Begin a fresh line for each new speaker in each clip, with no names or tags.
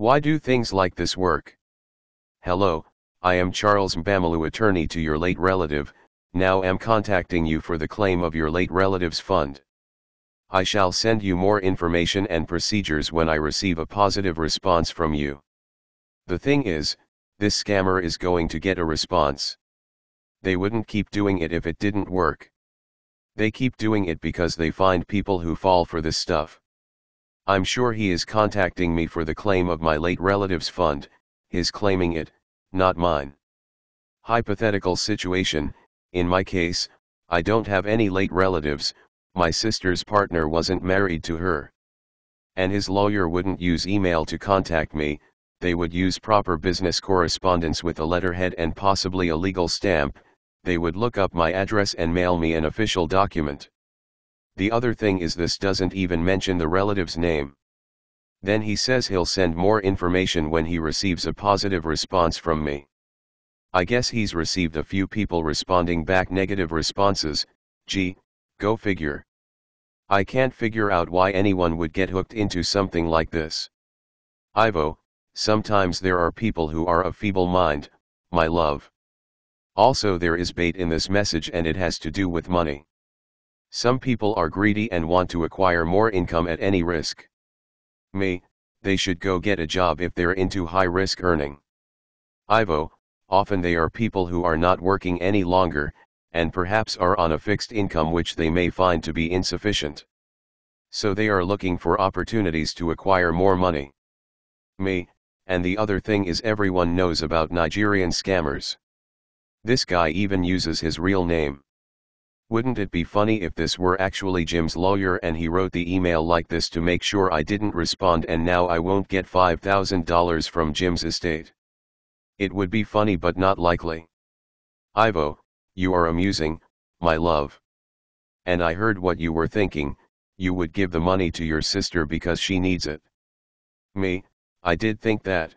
Why do things like this work? Hello, I am Charles Mbamalu attorney to your late relative, now am contacting you for the claim of your late relative's fund. I shall send you more information and procedures when I receive a positive response from you. The thing is, this scammer is going to get a response. They wouldn't keep doing it if it didn't work. They keep doing it because they find people who fall for this stuff. I'm sure he is contacting me for the claim of my late relative's fund, his claiming it, not mine. Hypothetical situation, in my case, I don't have any late relatives, my sister's partner wasn't married to her. And his lawyer wouldn't use email to contact me, they would use proper business correspondence with a letterhead and possibly a legal stamp, they would look up my address and mail me an official document. The other thing is this doesn't even mention the relative's name. Then he says he'll send more information when he receives a positive response from me. I guess he's received a few people responding back negative responses, gee, go figure. I can't figure out why anyone would get hooked into something like this. Ivo, sometimes there are people who are of feeble mind, my love. Also there is bait in this message and it has to do with money. Some people are greedy and want to acquire more income at any risk. Me, they should go get a job if they're into high risk earning. Ivo, often they are people who are not working any longer, and perhaps are on a fixed income which they may find to be insufficient. So they are looking for opportunities to acquire more money. Me, and the other thing is everyone knows about Nigerian scammers. This guy even uses his real name. Wouldn't it be funny if this were actually Jim's lawyer and he wrote the email like this to make sure I didn't respond and now I won't get $5,000 from Jim's estate? It would be funny but not likely. Ivo, you are amusing, my love. And I heard what you were thinking, you would give the money to your sister because she needs it. Me, I did think that.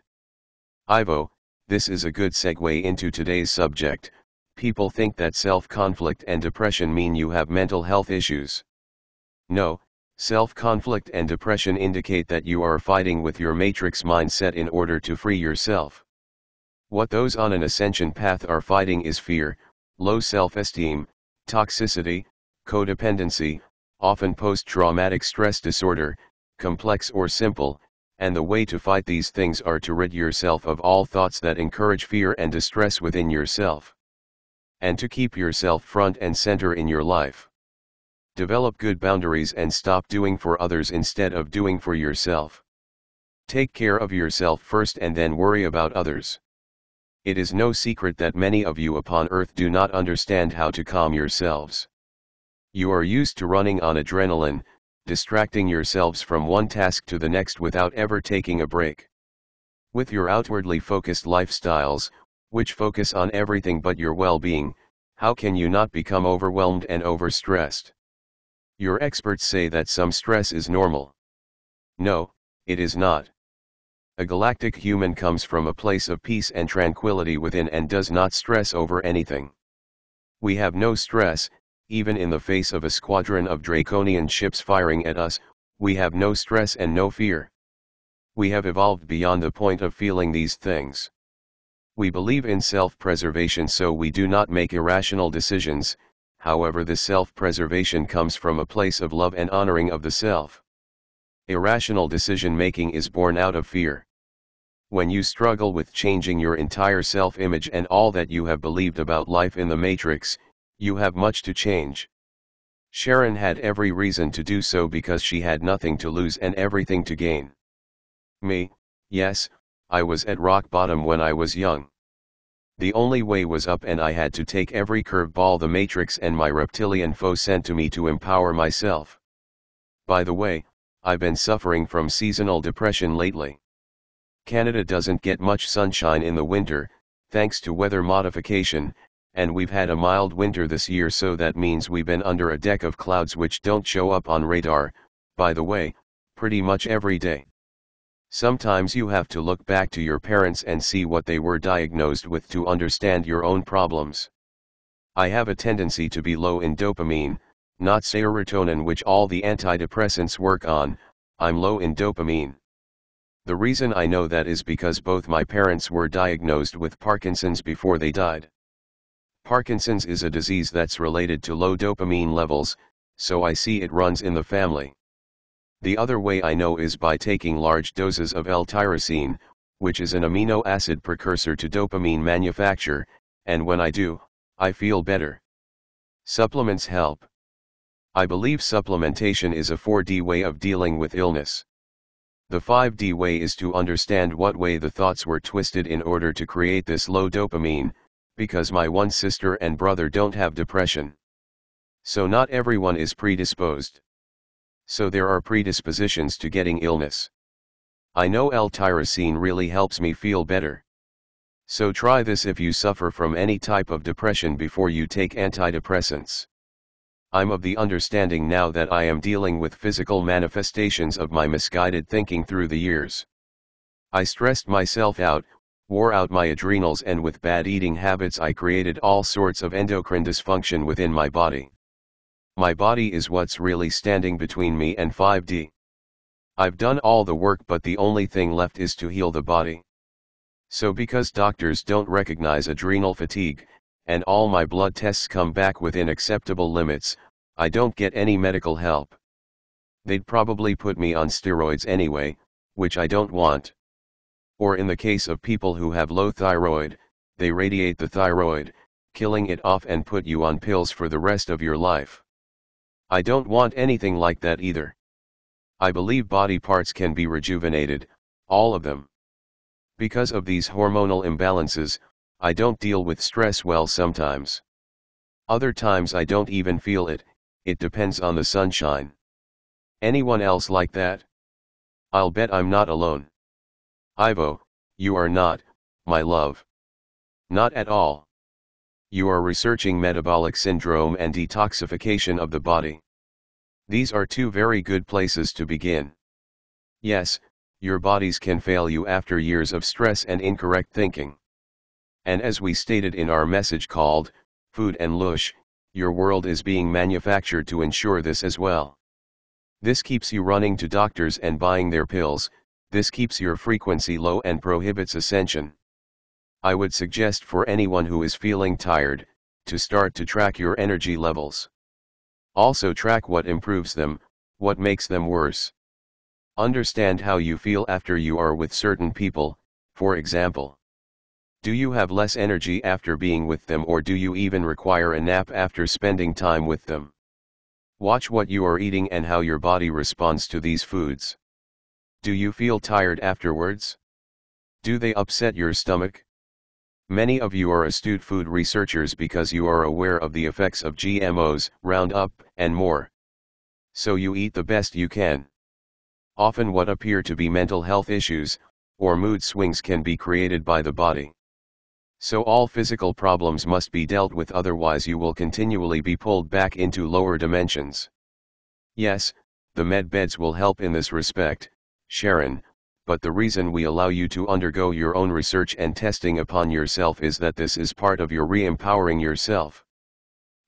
Ivo, this is a good segue into today's subject, people think that self-conflict and depression mean you have mental health issues. No, self-conflict and depression indicate that you are fighting with your matrix mindset in order to free yourself. What those on an ascension path are fighting is fear, low self-esteem, toxicity, codependency, often post-traumatic stress disorder, complex or simple, and the way to fight these things are to rid yourself of all thoughts that encourage fear and distress within yourself and to keep yourself front and center in your life. Develop good boundaries and stop doing for others instead of doing for yourself. Take care of yourself first and then worry about others. It is no secret that many of you upon earth do not understand how to calm yourselves. You are used to running on adrenaline, distracting yourselves from one task to the next without ever taking a break. With your outwardly focused lifestyles, which focus on everything but your well being, how can you not become overwhelmed and overstressed? Your experts say that some stress is normal. No, it is not. A galactic human comes from a place of peace and tranquility within and does not stress over anything. We have no stress, even in the face of a squadron of draconian ships firing at us, we have no stress and no fear. We have evolved beyond the point of feeling these things. We believe in self-preservation so we do not make irrational decisions, however this self-preservation comes from a place of love and honoring of the self. Irrational decision-making is born out of fear. When you struggle with changing your entire self-image and all that you have believed about life in the matrix, you have much to change. Sharon had every reason to do so because she had nothing to lose and everything to gain. Me, yes, I was at rock bottom when I was young. The only way was up and I had to take every curveball the Matrix and my reptilian foe sent to me to empower myself. By the way, I've been suffering from seasonal depression lately. Canada doesn't get much sunshine in the winter, thanks to weather modification, and we've had a mild winter this year so that means we've been under a deck of clouds which don't show up on radar, by the way, pretty much every day. Sometimes you have to look back to your parents and see what they were diagnosed with to understand your own problems. I have a tendency to be low in dopamine, not serotonin which all the antidepressants work on, I'm low in dopamine. The reason I know that is because both my parents were diagnosed with Parkinson's before they died. Parkinson's is a disease that's related to low dopamine levels, so I see it runs in the family. The other way I know is by taking large doses of L-tyrosine, which is an amino acid precursor to dopamine manufacture, and when I do, I feel better. Supplements help. I believe supplementation is a 4D way of dealing with illness. The 5D way is to understand what way the thoughts were twisted in order to create this low dopamine, because my one sister and brother don't have depression. So not everyone is predisposed so there are predispositions to getting illness. I know L-tyrosine really helps me feel better. So try this if you suffer from any type of depression before you take antidepressants. I'm of the understanding now that I am dealing with physical manifestations of my misguided thinking through the years. I stressed myself out, wore out my adrenals and with bad eating habits I created all sorts of endocrine dysfunction within my body. My body is what's really standing between me and 5D. I've done all the work but the only thing left is to heal the body. So because doctors don't recognize adrenal fatigue, and all my blood tests come back within acceptable limits, I don't get any medical help. They'd probably put me on steroids anyway, which I don't want. Or in the case of people who have low thyroid, they radiate the thyroid, killing it off and put you on pills for the rest of your life. I don't want anything like that either. I believe body parts can be rejuvenated, all of them. Because of these hormonal imbalances, I don't deal with stress well sometimes. Other times I don't even feel it, it depends on the sunshine. Anyone else like that? I'll bet I'm not alone. Ivo, you are not, my love. Not at all. You are researching metabolic syndrome and detoxification of the body. These are two very good places to begin. Yes, your bodies can fail you after years of stress and incorrect thinking. And as we stated in our message called, Food and Lush, your world is being manufactured to ensure this as well. This keeps you running to doctors and buying their pills, this keeps your frequency low and prohibits ascension. I would suggest for anyone who is feeling tired, to start to track your energy levels. Also track what improves them, what makes them worse. Understand how you feel after you are with certain people, for example. Do you have less energy after being with them or do you even require a nap after spending time with them? Watch what you are eating and how your body responds to these foods. Do you feel tired afterwards? Do they upset your stomach? Many of you are astute food researchers because you are aware of the effects of GMOs, Roundup, and more. So you eat the best you can. Often what appear to be mental health issues, or mood swings can be created by the body. So all physical problems must be dealt with otherwise you will continually be pulled back into lower dimensions. Yes, the med beds will help in this respect, Sharon, but the reason we allow you to undergo your own research and testing upon yourself is that this is part of your re-empowering yourself.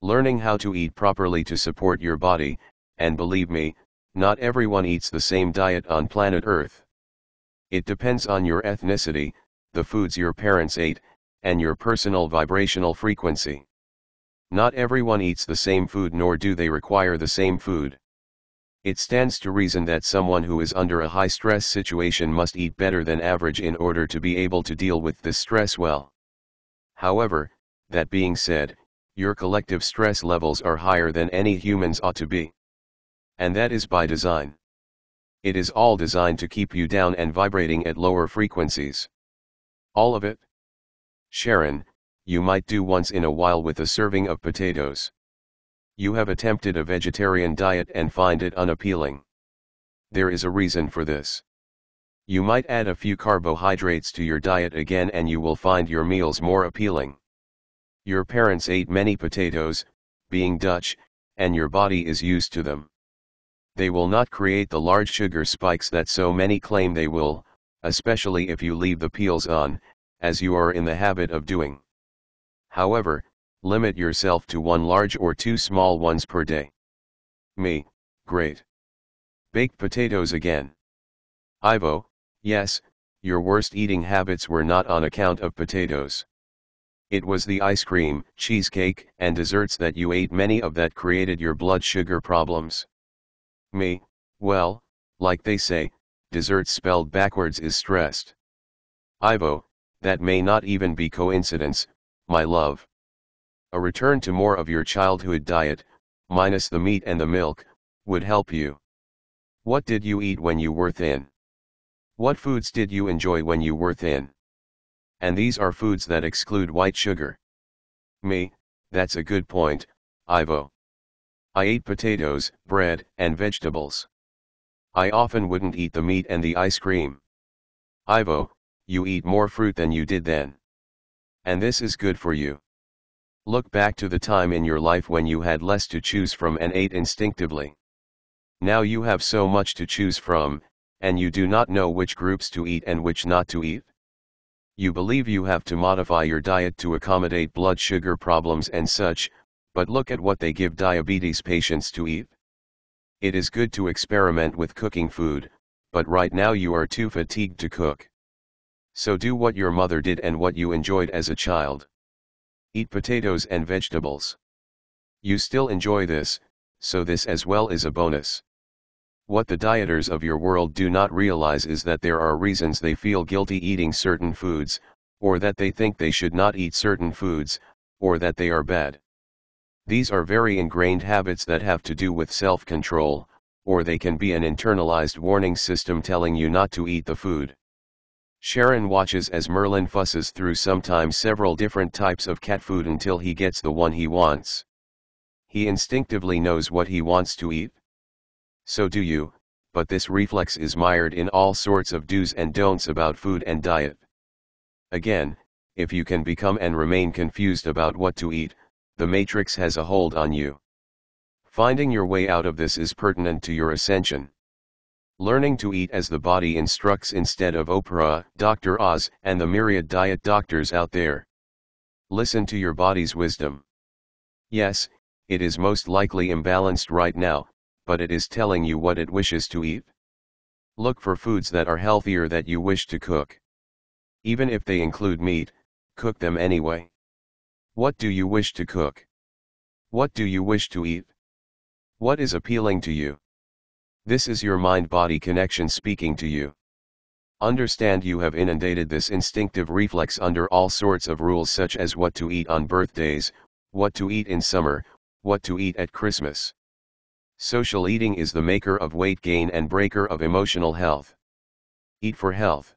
Learning how to eat properly to support your body, and believe me, not everyone eats the same diet on planet Earth. It depends on your ethnicity, the foods your parents ate, and your personal vibrational frequency. Not everyone eats the same food nor do they require the same food. It stands to reason that someone who is under a high stress situation must eat better than average in order to be able to deal with this stress well. However, that being said, your collective stress levels are higher than any humans ought to be. And that is by design. It is all designed to keep you down and vibrating at lower frequencies. All of it? Sharon, you might do once in a while with a serving of potatoes. You have attempted a vegetarian diet and find it unappealing. There is a reason for this. You might add a few carbohydrates to your diet again and you will find your meals more appealing. Your parents ate many potatoes, being Dutch, and your body is used to them. They will not create the large sugar spikes that so many claim they will, especially if you leave the peels on, as you are in the habit of doing. However, limit yourself to one large or two small ones per day. Me, great. Baked potatoes again. Ivo, yes, your worst eating habits were not on account of potatoes. It was the ice cream, cheesecake, and desserts that you ate many of that created your blood sugar problems. Me, well, like they say, dessert spelled backwards is stressed. Ivo, that may not even be coincidence, my love. A return to more of your childhood diet, minus the meat and the milk, would help you. What did you eat when you were thin? What foods did you enjoy when you were thin? And these are foods that exclude white sugar. Me, that's a good point, Ivo. I ate potatoes, bread, and vegetables. I often wouldn't eat the meat and the ice cream. Ivo, you eat more fruit than you did then. And this is good for you. Look back to the time in your life when you had less to choose from and ate instinctively. Now you have so much to choose from, and you do not know which groups to eat and which not to eat. You believe you have to modify your diet to accommodate blood sugar problems and such, but look at what they give diabetes patients to eat. It is good to experiment with cooking food, but right now you are too fatigued to cook. So do what your mother did and what you enjoyed as a child. Eat potatoes and vegetables. You still enjoy this, so this as well is a bonus. What the dieters of your world do not realize is that there are reasons they feel guilty eating certain foods, or that they think they should not eat certain foods, or that they are bad. These are very ingrained habits that have to do with self-control, or they can be an internalized warning system telling you not to eat the food. Sharon watches as Merlin fusses through sometimes several different types of cat food until he gets the one he wants. He instinctively knows what he wants to eat. So do you, but this reflex is mired in all sorts of do's and don'ts about food and diet. Again, if you can become and remain confused about what to eat, the matrix has a hold on you. Finding your way out of this is pertinent to your ascension. Learning to eat as the body instructs instead of Oprah, Dr. Oz, and the myriad diet doctors out there. Listen to your body's wisdom. Yes, it is most likely imbalanced right now, but it is telling you what it wishes to eat. Look for foods that are healthier that you wish to cook. Even if they include meat, cook them anyway. What do you wish to cook? What do you wish to eat? What is appealing to you? This is your mind-body connection speaking to you. Understand you have inundated this instinctive reflex under all sorts of rules such as what to eat on birthdays, what to eat in summer, what to eat at Christmas. Social eating is the maker of weight gain and breaker of emotional health. Eat for health.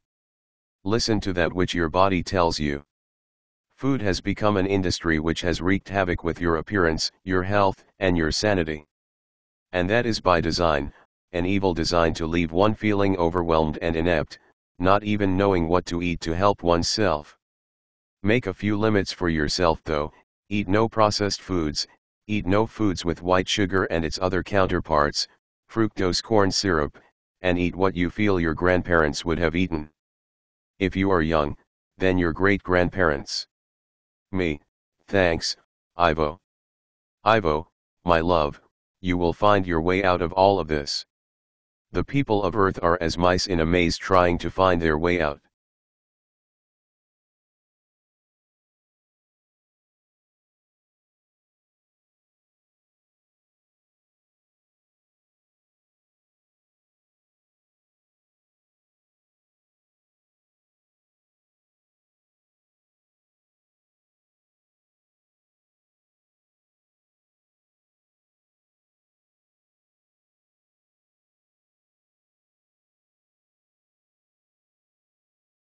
Listen to that which your body tells you. Food has become an industry which has wreaked havoc with your appearance, your health, and your sanity. And that is by design, an evil design to leave one feeling overwhelmed and inept, not even knowing what to eat to help oneself. Make a few limits for yourself though, eat no processed foods, eat no foods with white sugar and its other counterparts, fructose corn syrup, and eat what you feel your grandparents would have eaten. If you are young, then your great-grandparents. Me, thanks, Ivo. Ivo, my love, you will find your way out of all of this. The people of earth are as mice in a maze trying to find their way out.